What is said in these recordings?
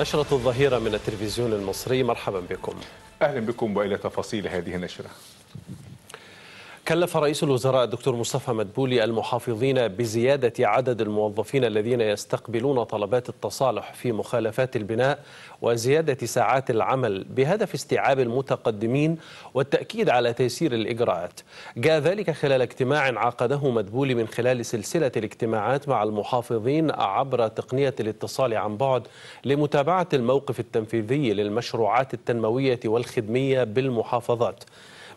نشرة الظهيرة من التلفزيون المصري مرحبا بكم أهلا بكم وإلى تفاصيل هذه النشرة كلف رئيس الوزراء الدكتور مصطفى مدبولي المحافظين بزيادة عدد الموظفين الذين يستقبلون طلبات التصالح في مخالفات البناء وزيادة ساعات العمل بهدف استيعاب المتقدمين والتأكيد على تيسير الإجراءات جاء ذلك خلال اجتماع عقده مدبولي من خلال سلسلة الاجتماعات مع المحافظين عبر تقنية الاتصال عن بعد لمتابعة الموقف التنفيذي للمشروعات التنموية والخدمية بالمحافظات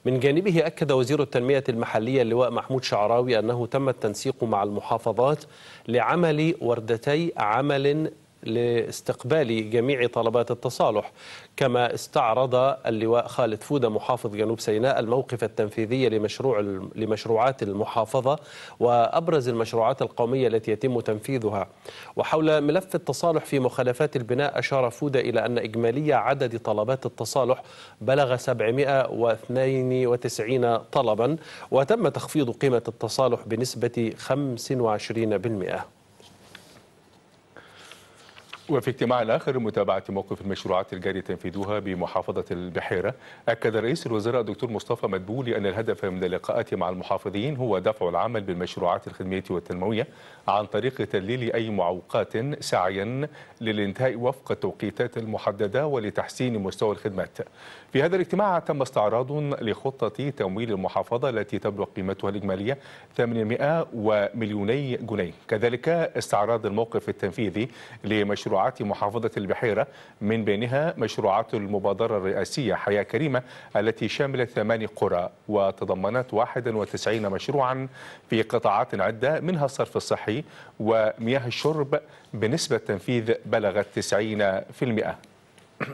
من جانبه أكد وزير التنمية المحلية اللواء محمود شعراوي أنه تم التنسيق مع المحافظات لعمل وردتي عمل لاستقبال جميع طلبات التصالح كما استعرض اللواء خالد فودة محافظ جنوب سيناء الموقف التنفيذي لمشروع لمشروعات المحافظة وأبرز المشروعات القومية التي يتم تنفيذها وحول ملف التصالح في مخالفات البناء أشار فودة إلى أن إجمالي عدد طلبات التصالح بلغ 792 طلبا وتم تخفيض قيمة التصالح بنسبة 25% وفي اجتماع آخر متابعة موقف المشروعات الجاري تنفيذها بمحافظة البحيرة أكد رئيس الوزراء الدكتور مصطفى مدبولي أن الهدف من اللقاءات مع المحافظين هو دفع العمل بالمشروعات الخدمية والتنموية عن طريق تذليل أي معوقات سعيا للانتهاء وفق التوقيتات المحددة ولتحسين مستوى الخدمات في هذا الاجتماع تم استعراض لخطة تمويل المحافظة التي تبلغ قيمتها الإجمالية 800 ومليوني جنيه كذلك استعراض الموقف التنفيذي لمشروعات محافظة البحيرة من بينها مشروعات المبادرة الرئاسية حياة كريمة التي شملت ثماني قرى وتضمنت 91 مشروعا في قطاعات عدة منها الصرف الصحي ومياه الشرب بنسبة تنفيذ بلغت 90%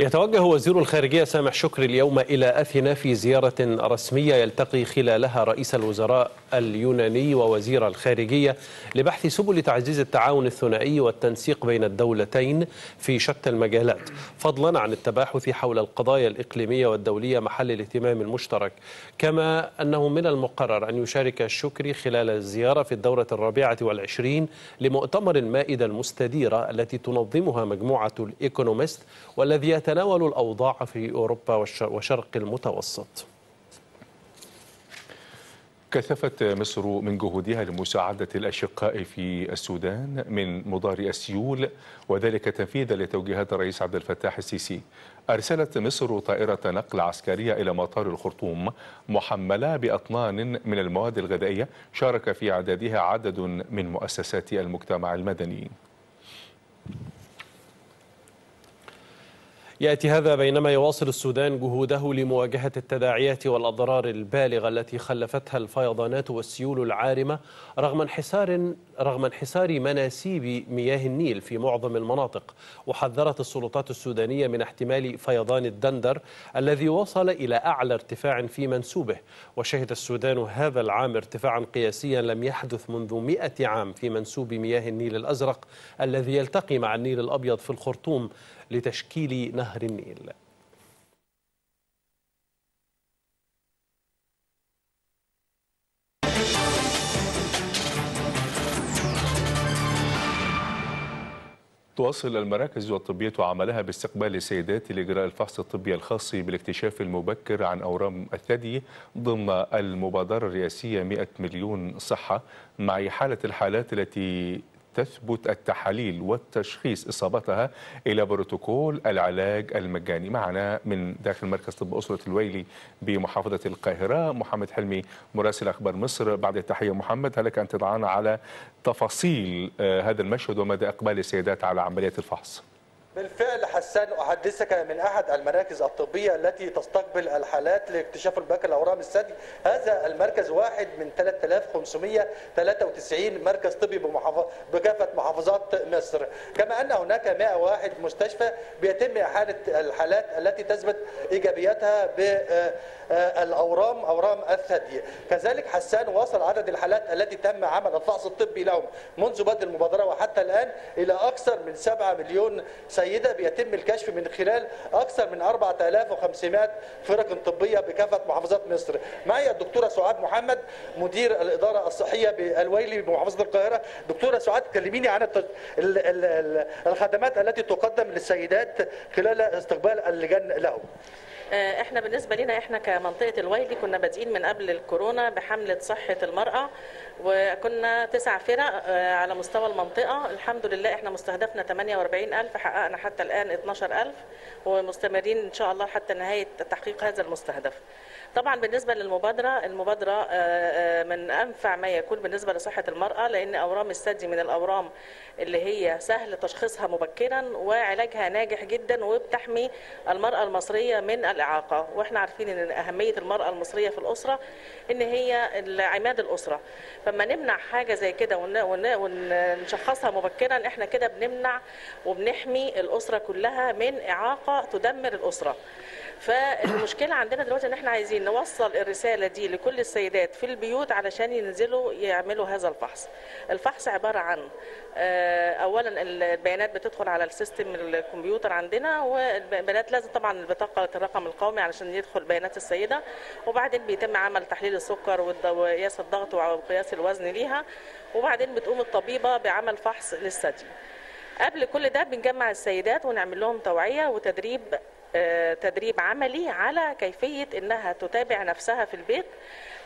يتوجه وزير الخارجية سامح شكري اليوم إلى أثينا في زيارة رسمية يلتقي خلالها رئيس الوزراء اليوناني ووزير الخارجية لبحث سبل تعزيز التعاون الثنائي والتنسيق بين الدولتين في شتى المجالات فضلا عن التباحث حول القضايا الإقليمية والدولية محل الاهتمام المشترك كما أنه من المقرر أن يشارك شكري خلال الزيارة في الدورة الرابعة والعشرين لمؤتمر المائدة المستديرة التي تنظمها مجموعة الإيكونومست والذي يتناول الأوضاع في أوروبا وشرق المتوسط كثفت مصر من جهودها لمساعدة الأشقاء في السودان من مضار السيول وذلك تنفيذا لتوجيهات الرئيس عبد الفتاح السيسي أرسلت مصر طائرة نقل عسكرية إلى مطار الخرطوم محملة بأطنان من المواد الغذائية شارك في إعدادها عدد من مؤسسات المجتمع المدني يأتي هذا بينما يواصل السودان جهوده لمواجهة التداعيات والأضرار البالغة التي خلفتها الفيضانات والسيول العارمة رغم انحسار رغم انحسار مناسيب مياه النيل في معظم المناطق وحذرت السلطات السودانية من احتمال فيضان الدندر الذي وصل إلى أعلى ارتفاع في منسوبه وشهد السودان هذا العام ارتفاعا قياسيا لم يحدث منذ مئة عام في منسوب مياه النيل الأزرق الذي يلتقي مع النيل الأبيض في الخرطوم لتشكيل نهر النيل تواصل المراكز الطبية عملها باستقبال السيدات لإجراء الفحص الطبي الخاص بالاكتشاف المبكر عن أورام الثدي ضمن المبادرة الرئاسية 100 مليون صحة مع حالة الحالات التي تثبت التحاليل والتشخيص إصابتها إلى بروتوكول العلاج المجاني معنا من داخل مركز طب أسرة الويلي بمحافظة القاهرة محمد حلمي مراسل أخبار مصر بعد التحية محمد هل لك أن تضعنا على تفاصيل آه، هذا المشهد ومدى إقبال السيدات على عملية الفحص بالفعل حسان أحدثك من أحد المراكز الطبية التي تستقبل الحالات لاكتشاف البكل الاورام الثدي هذا المركز واحد من 3593 مركز طبي بكافة محافظات مصر كما أن هناك 101 مستشفى بيتم إحالة الحالات التي تثبت إيجابيتها بالأورام أورام الثدي كذلك حسان وصل عدد الحالات التي تم عمل الفحص الطبي لهم منذ بدء المبادرة وحتى الآن إلى أكثر من 7 مليون سيارة جيدة بيتم الكشف من خلال أكثر من 4500 فرق طبية بكافة محافظات مصر معي الدكتورة سعاد محمد مدير الإدارة الصحية بالويلي بمحافظة القاهرة دكتورة سعاد كلميني عن الخدمات التي تقدم للسيدات خلال استقبال اللجان لهم آه، احنا بالنسبه لنا احنا كمنطقه الويلي كنا بادئين من قبل الكورونا بحمله صحه المراه وكنا تسع فرق آه، على مستوى المنطقه الحمد لله احنا مستهدفنا 48000 حققنا حتى الان 12000 ومستمرين ان شاء الله حتى نهايه تحقيق هذا المستهدف طبعا بالنسبه للمبادره المبادره آه، آه، من انفع ما يكون بالنسبه لصحه المراه لان اورام الثدي من الاورام اللي هي سهل تشخيصها مبكرا وعلاجها ناجح جدا وبتحمي المراه المصريه من الاعاقه واحنا عارفين ان اهميه المراه المصريه في الاسره ان هي عماد الاسره فما نمنع حاجه زي كده ونشخصها مبكرا احنا كده بنمنع وبنحمي الاسره كلها من اعاقه تدمر الاسره فالمشكله عندنا دلوقتي ان احنا عايزين نوصل الرساله دي لكل السيدات في البيوت علشان ينزلوا يعملوا هذا الفحص الفحص عباره عن آه، اولا البيانات بتدخل على السيستم الكمبيوتر عندنا والبيانات لازم طبعا البطاقه الرقم القومي علشان يدخل بيانات السيده وبعدين بيتم عمل تحليل السكر وقياس الضغط وقياس الوزن ليها وبعدين بتقوم الطبيبه بعمل فحص للثدي قبل كل ده بنجمع السيدات ونعمل لهم توعيه وتدريب آه، تدريب عملي على كيفيه انها تتابع نفسها في البيت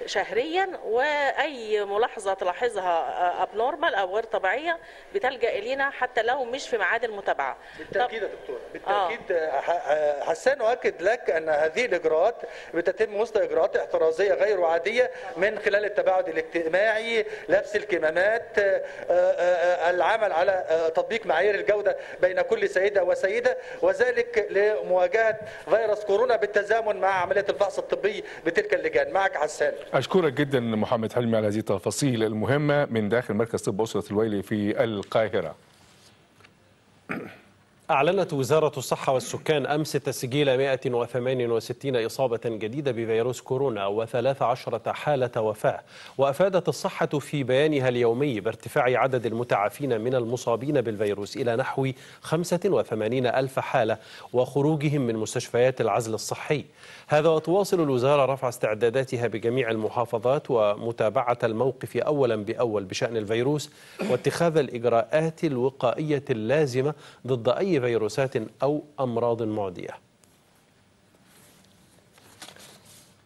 شهريا واي ملاحظه تلاحظها ابنورمال آه، او غير طبيعيه بتلجا الينا حتى لو مش في ميعاد المتابعه بالتاكيد يا دكتور بالتاكيد آه. حسان اؤكد لك ان هذه الاجراءات بتتم وسط اجراءات احترازيه غير عاديه من خلال التباعد الاجتماعي لبس الكمامات آه، آه، العمل على تطبيق معايير الجوده بين كل سيده وسيده وذلك لمواجهه فيروس كورونا بالتزامن مع عمليه الفحص الطبي بتلك اللجان معك حسان أشكرك جدا محمد حلمي على هذه التفاصيل المهمة من داخل مركز طب أسرة الويلي في القاهرة أعلنت وزارة الصحة والسكان أمس تسجيل 168 إصابة جديدة بفيروس كورونا و13 حالة وفاة وأفادت الصحة في بيانها اليومي بارتفاع عدد المتعافين من المصابين بالفيروس إلى نحو 85 ألف حالة وخروجهم من مستشفيات العزل الصحي هذا وتواصل الوزارة رفع استعداداتها بجميع المحافظات ومتابعة الموقف أولا بأول بشأن الفيروس واتخاذ الإجراءات الوقائية اللازمة ضد أي فيروسات أو أمراض معدية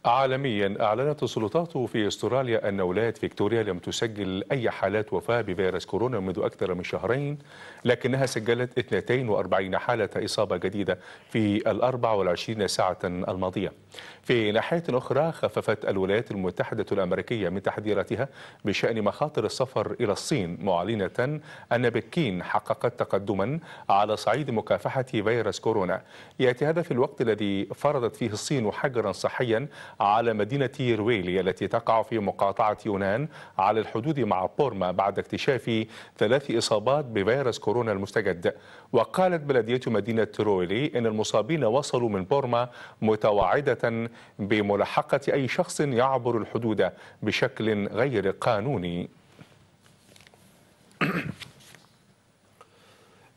عالميا أعلنت السلطات في استراليا أن ولاية فيكتوريا لم تسجل أي حالات وفاة بفيروس كورونا منذ أكثر من شهرين لكنها سجلت 42 حالة إصابة جديدة في ال 24 ساعة الماضية في ناحية أخرى خففت الولايات المتحدة الأمريكية من تحذيراتها بشأن مخاطر السفر إلى الصين معلنة أن بكين حققت تقدما على صعيد مكافحة فيروس كورونا يأتي هذا في الوقت الذي فرضت فيه الصين حجرا صحيا على مدينة رويلي التي تقع في مقاطعة يونان على الحدود مع بورما بعد اكتشاف ثلاث إصابات بفيروس كورونا المستجد وقالت بلدية مدينة رويلي أن المصابين وصلوا من بورما متوعدة بملاحقة أي شخص يعبر الحدود بشكل غير قانوني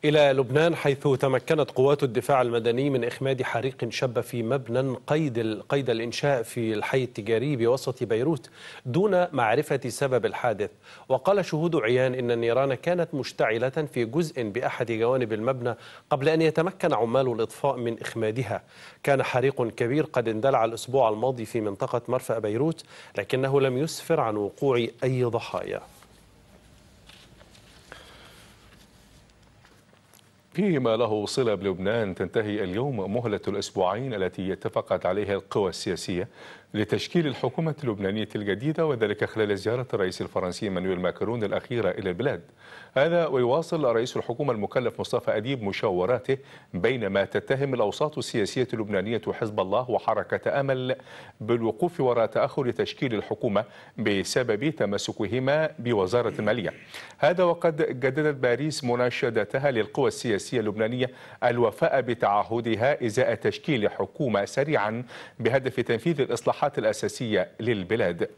إلى لبنان حيث تمكنت قوات الدفاع المدني من إخماد حريق شب في مبنى قيد قيد الإنشاء في الحي التجاري بوسط بيروت دون معرفة سبب الحادث وقال شهود عيان إن النيران كانت مشتعلة في جزء بأحد جوانب المبنى قبل أن يتمكن عمال الإطفاء من إخمادها كان حريق كبير قد اندلع الأسبوع الماضي في منطقة مرفأ بيروت لكنه لم يسفر عن وقوع أي ضحايا فيما له صلة بلبنان تنتهي اليوم مهلة الأسبوعين التي اتفقت عليها القوى السياسية لتشكيل الحكومة اللبنانية الجديدة وذلك خلال زيارة الرئيس الفرنسي مانويل ماكرون الأخيرة إلى البلاد هذا ويواصل رئيس الحكومة المكلف مصطفى أديب مشاوراته بينما تتهم الأوساط السياسية اللبنانية حزب الله وحركة أمل بالوقوف وراء تأخر تشكيل الحكومة بسبب تمسكهما بوزارة المالية هذا وقد جددت باريس مناشدتها للقوى السياسية اللبنانية الوفاء بتعهدها إزاء تشكيل حكومة سريعا بهدف تنفيذ الإصلاح الصلاحات الأساسية للبلاد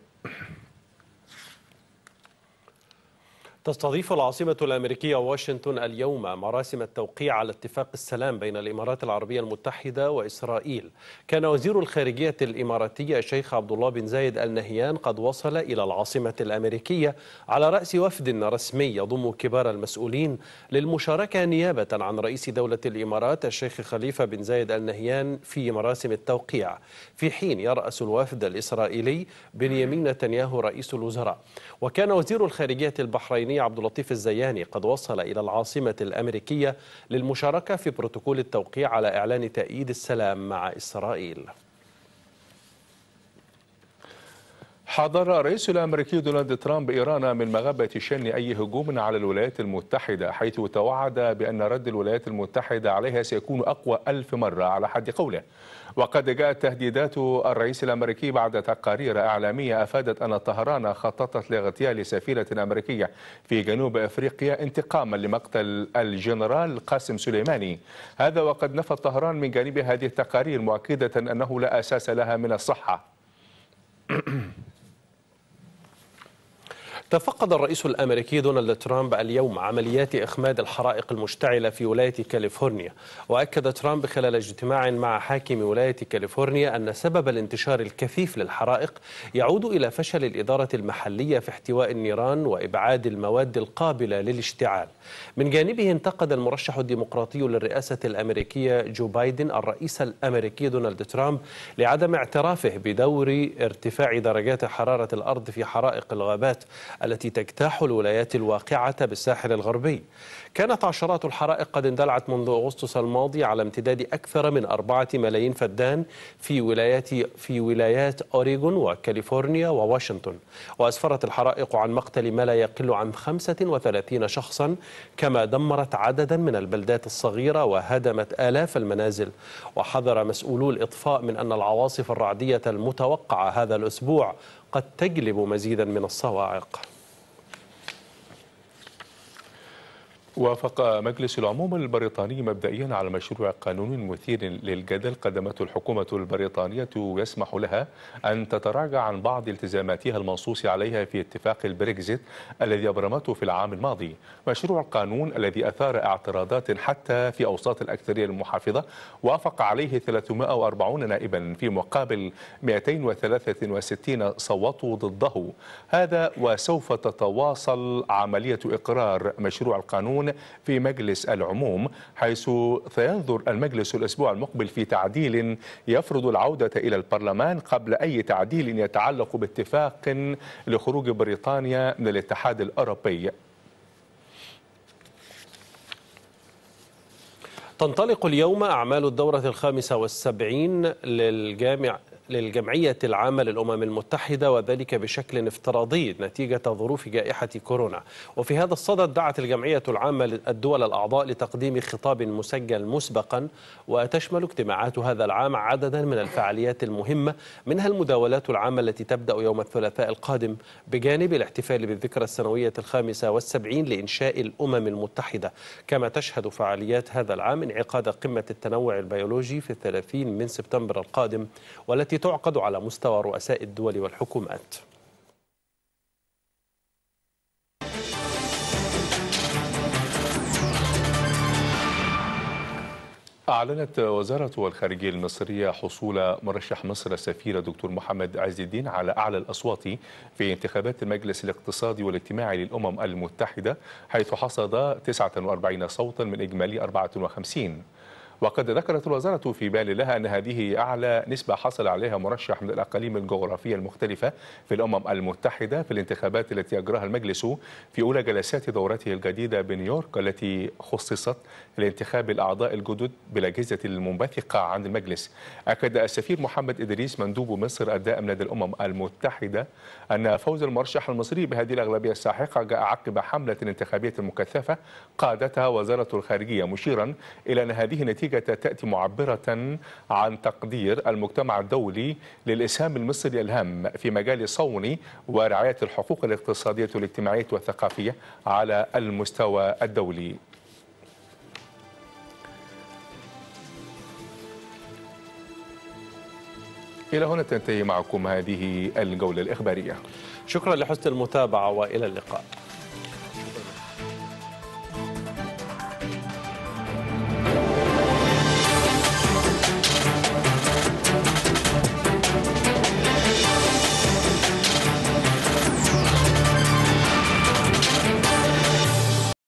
تستضيف العاصمة الأمريكية واشنطن اليوم مراسم التوقيع على اتفاق السلام بين الإمارات العربية المتحدة وإسرائيل كان وزير الخارجية الإماراتية الشيخ عبد الله بن زايد النهيان قد وصل إلى العاصمة الأمريكية على رأس وفد رسمي يضم كبار المسؤولين للمشاركة نيابة عن رئيس دولة الإمارات الشيخ خليفة بن زايد النهيان في مراسم التوقيع في حين يرأس الوفد الإسرائيلي بنيامين نتنياهو رئيس الوزراء وكان وزير الخارجية البحريني الوطني عبد اللطيف الزياني قد وصل إلى العاصمة الأمريكية للمشاركة في بروتوكول التوقيع على إعلان تأييد السلام مع إسرائيل حضر الرئيس الامريكي دونالد ترامب ايران من مغبه شن اي هجوم على الولايات المتحده حيث توعد بان رد الولايات المتحده عليها سيكون اقوى الف مره على حد قوله وقد جاءت تهديدات الرئيس الأمريكي بعد تقارير إعلامية أفادت أن طهران خططت لاغتيال سفيره أمريكية في جنوب أفريقيا انتقاما لمقتل الجنرال قاسم سليماني هذا وقد نفت طهران من جانبها هذه التقارير مؤكدة أنه لا أساس لها من الصحة تفقد الرئيس الامريكي دونالد ترامب اليوم عمليات اخماد الحرائق المشتعله في ولايه كاليفورنيا، واكد ترامب خلال اجتماع مع حاكم ولايه كاليفورنيا ان سبب الانتشار الكثيف للحرائق يعود الى فشل الاداره المحليه في احتواء النيران وابعاد المواد القابله للاشتعال. من جانبه انتقد المرشح الديمقراطي للرئاسه الامريكيه جو بايدن الرئيس الامريكي دونالد ترامب لعدم اعترافه بدور ارتفاع درجات حراره الارض في حرائق الغابات التي تجتاح الولايات الواقعة بالساحل الغربي كانت عشرات الحرائق قد اندلعت منذ أغسطس الماضي على امتداد أكثر من أربعة ملايين فدان في ولايات في ولايات أوريغون وكاليفورنيا وواشنطن وأسفرت الحرائق عن مقتل ما لا يقل عن 35 شخصا كما دمرت عددا من البلدات الصغيرة وهدمت آلاف المنازل وحذر مسؤولو الإطفاء من أن العواصف الرعدية المتوقعة هذا الأسبوع قد تجلب مزيدا من الصواعق وافق مجلس العموم البريطاني مبدئيا على مشروع قانون مثير للجدل قدمته الحكومة البريطانية يسمح لها أن تتراجع عن بعض التزاماتها المنصوص عليها في اتفاق البريكزيت الذي أبرمته في العام الماضي مشروع القانون الذي أثار اعتراضات حتى في أوساط الأكثرية المحافظة وافق عليه 340 نائبا في مقابل 263 صوتوا ضده هذا وسوف تتواصل عملية إقرار مشروع القانون القانون في مجلس العموم حيث سينظر المجلس الأسبوع المقبل في تعديل يفرض العودة إلى البرلمان قبل أي تعديل يتعلق باتفاق لخروج بريطانيا من الاتحاد الأوروبي تنطلق اليوم أعمال الدورة الخامسة والسبعين للجامع للجمعية العامة للأمم المتحدة وذلك بشكل افتراضي نتيجة ظروف جائحة كورونا وفي هذا الصدد دعت الجمعية العامة للدول الأعضاء لتقديم خطاب مسجل مسبقا وتشمل اجتماعات هذا العام عددا من الفعاليات المهمة منها المداولات العامة التي تبدأ يوم الثلاثاء القادم بجانب الاحتفال بالذكرى السنوية الخامسة والسبعين لإنشاء الأمم المتحدة كما تشهد فعاليات هذا العام انعقاد قمة التنوع البيولوجي في الثلاثين من سبتمبر القادم والتي تعقد على مستوى رؤساء الدول والحكومات أعلنت وزارة الخارجية المصرية حصول مرشح مصر السفير دكتور محمد عز الدين على أعلى الأصوات في انتخابات المجلس الاقتصادي والاجتماعي للأمم المتحدة حيث حصد 49 صوتا من إجمالي 54 وقد ذكرت الوزارة في بال لها أن هذه أعلى نسبة حصل عليها مرشح من الأقاليم الجغرافية المختلفة في الأمم المتحدة في الانتخابات التي أجراها المجلس في أولى جلسات دورته الجديدة بنيويورك التي خصصت لانتخاب الأعضاء الجدد بالأجهزة المنبثقة عن المجلس أكد السفير محمد إدريس مندوب مصر الدائم لدى الأمم المتحدة أن فوز المرشح المصري بهذه الأغلبية الساحقة جاء عقب حملة انتخابية مكثفة قادتها وزارة الخارجية مشيرا إلى أن هذه نتيجة النتيجة تأتي معبرة عن تقدير المجتمع الدولي للإسهام المصري الهام في مجال صون ورعاية الحقوق الاقتصادية والاجتماعية والثقافية على المستوى الدولي إلى هنا تنتهي معكم هذه الجولة الإخبارية شكرا لحسن المتابعة وإلى اللقاء